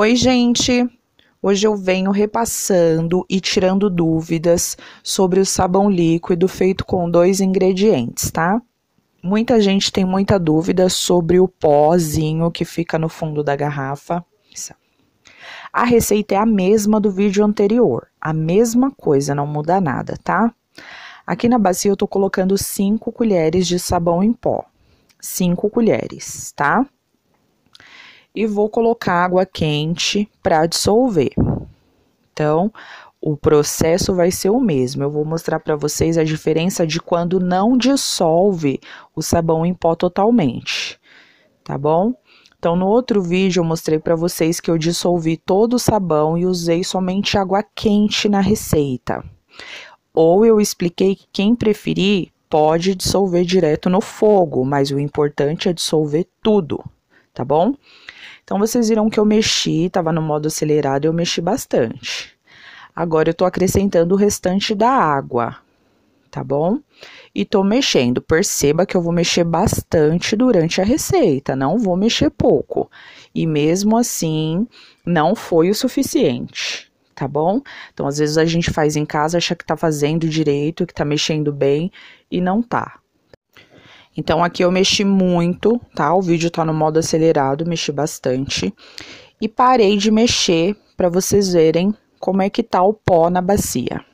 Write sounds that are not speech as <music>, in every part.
Oi, gente! Hoje eu venho repassando e tirando dúvidas sobre o sabão líquido feito com dois ingredientes, tá? Muita gente tem muita dúvida sobre o pózinho que fica no fundo da garrafa. A receita é a mesma do vídeo anterior, a mesma coisa, não muda nada, tá? Aqui na bacia eu tô colocando 5 colheres de sabão em pó, 5 colheres, tá? e vou colocar água quente para dissolver. Então, o processo vai ser o mesmo. Eu vou mostrar para vocês a diferença de quando não dissolve o sabão em pó totalmente, tá bom? Então, no outro vídeo eu mostrei para vocês que eu dissolvi todo o sabão e usei somente água quente na receita. Ou eu expliquei que quem preferir pode dissolver direto no fogo, mas o importante é dissolver tudo, tá bom? Então vocês viram que eu mexi, estava no modo acelerado, eu mexi bastante. Agora eu tô acrescentando o restante da água, tá bom? E tô mexendo. Perceba que eu vou mexer bastante durante a receita, não vou mexer pouco. E mesmo assim, não foi o suficiente tá bom? Então, às vezes a gente faz em casa, acha que tá fazendo direito, que tá mexendo bem e não tá. Então, aqui eu mexi muito, tá? O vídeo tá no modo acelerado, mexi bastante. E parei de mexer para vocês verem como é que tá o pó na bacia.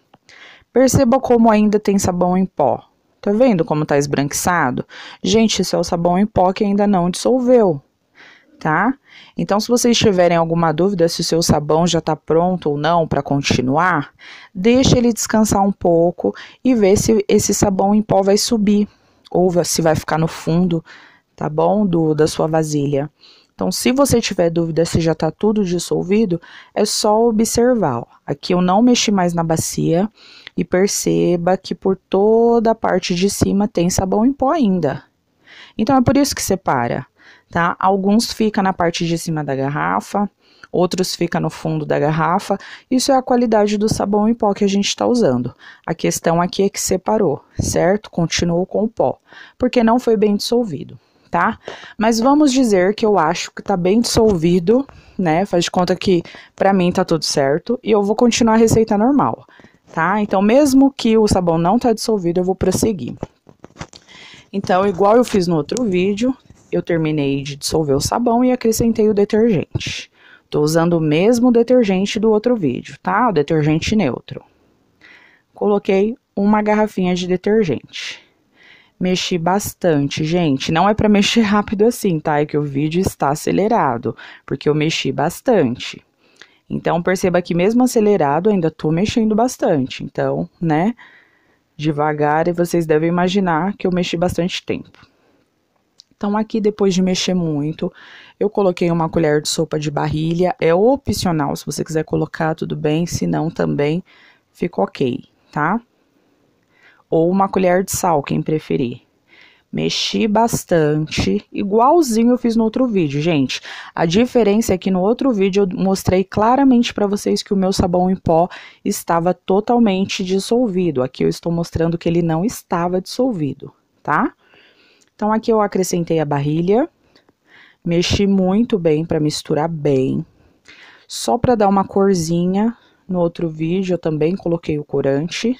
Perceba como ainda tem sabão em pó. Tá vendo como tá esbranquiçado? Gente, isso é o sabão em pó que ainda não dissolveu, tá? Então, se vocês tiverem alguma dúvida se o seu sabão já está pronto ou não para continuar, deixe ele descansar um pouco e ver se esse sabão em pó vai subir ou se vai ficar no fundo, tá bom? Do, da sua vasilha. Então, se você tiver dúvida se já está tudo dissolvido, é só observar. Aqui eu não mexi mais na bacia e perceba que por toda a parte de cima tem sabão em pó ainda. Então, é por isso que separa, tá? Alguns fica na parte de cima da garrafa, outros fica no fundo da garrafa. Isso é a qualidade do sabão em pó que a gente está usando. A questão aqui é que separou, certo? Continuou com o pó, porque não foi bem dissolvido. Tá? Mas vamos dizer que eu acho que tá bem dissolvido, né? Faz de conta que para mim tá tudo certo e eu vou continuar a receita normal, tá? Então, mesmo que o sabão não tá dissolvido, eu vou prosseguir. Então, igual eu fiz no outro vídeo, eu terminei de dissolver o sabão e acrescentei o detergente. Estou usando o mesmo detergente do outro vídeo, tá? O detergente neutro. Coloquei uma garrafinha de detergente. Mexi bastante, gente. Não é para <laughs> mexer rápido assim, tá? É que o vídeo está acelerado, porque eu mexi bastante. Então, perceba que mesmo acelerado, ainda tô mexendo bastante. Então, né, devagar, e vocês devem imaginar que eu mexi bastante tempo. Então, aqui depois de mexer muito, eu coloquei uma colher de sopa de barrilha. É opcional, se você quiser colocar, tudo bem. Se não, também fica ok, tá? Ou uma colher de sal, quem preferir. Mexi bastante, igualzinho eu fiz no outro vídeo, gente. A diferença é que no outro vídeo eu mostrei claramente para vocês que o meu sabão em pó estava totalmente dissolvido. Aqui eu estou mostrando que ele não estava dissolvido, tá? Tá? Então, aqui eu acrescentei a barrilha, mexi muito bem para misturar bem. Só para dar uma corzinha, no outro vídeo eu também coloquei o corante,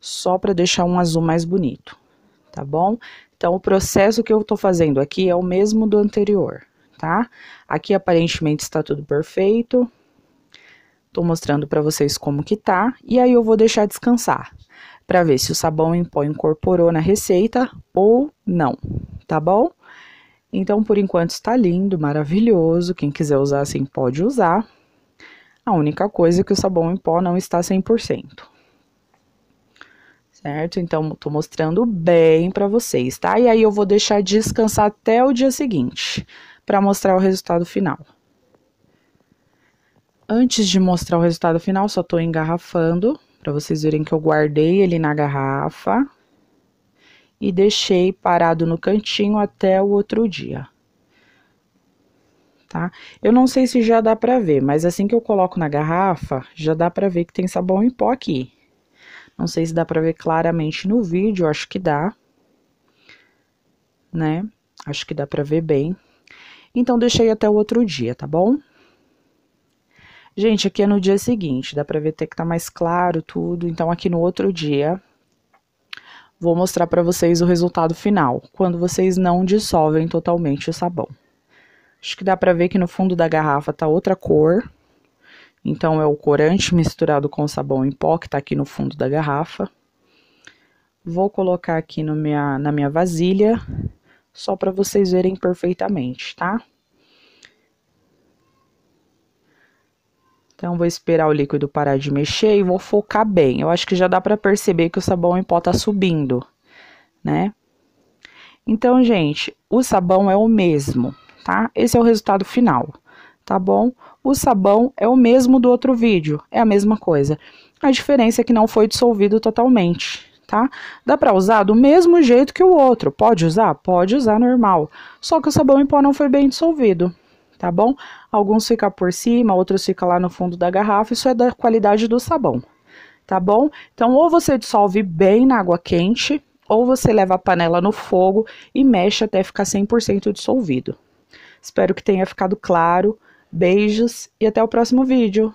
só para deixar um azul mais bonito, tá bom? Então, o processo que eu tô fazendo aqui é o mesmo do anterior, tá? Aqui aparentemente está tudo perfeito. Tô mostrando para vocês como que tá, e aí eu vou deixar descansar para ver se o sabão em pó incorporou na receita ou não, tá bom? Então, por enquanto está lindo, maravilhoso. Quem quiser usar assim pode usar. A única coisa é que o sabão em pó não está 100%. Certo? Então, tô mostrando bem para vocês, tá? E aí eu vou deixar descansar até o dia seguinte para mostrar o resultado final. Antes de mostrar o resultado final, só tô engarrafando para vocês verem que eu guardei ele na garrafa e deixei parado no cantinho até o outro dia. Tá? Eu não sei se já dá para ver, mas assim que eu coloco na garrafa, já dá para ver que tem sabão em pó aqui. Não sei se dá para ver claramente no vídeo, acho que dá. Né? Acho que dá para ver bem. Então deixei até o outro dia, tá bom? Gente, aqui é no dia seguinte, dá pra ver até que tá mais claro tudo. Então, aqui no outro dia, vou mostrar para vocês o resultado final, quando vocês não dissolvem totalmente o sabão. Acho que dá para ver que no fundo da garrafa tá outra cor. Então é o corante misturado com sabão em pó que tá aqui no fundo da garrafa. Vou colocar aqui minha, na minha vasilha, só para vocês verem perfeitamente, tá? Então, vou esperar o líquido parar de mexer e vou focar bem. Eu acho que já dá para perceber que o sabão em pó tá subindo, né? Então, gente, o sabão é o mesmo, tá? Esse é o resultado final, tá bom? O sabão é o mesmo do outro vídeo, é a mesma coisa. A diferença é que não foi dissolvido totalmente, tá? Dá para usar do mesmo jeito que o outro. Pode usar? Pode usar normal. Só que o sabão em pó não foi bem dissolvido, tá bom? Alguns ficam por cima, outros ficam lá no fundo da garrafa, isso é da qualidade do sabão, tá bom? Então, ou você dissolve bem na água quente, ou você leva a panela no fogo e mexe até ficar 100% dissolvido. Espero que tenha ficado claro. Beijos e até o próximo vídeo.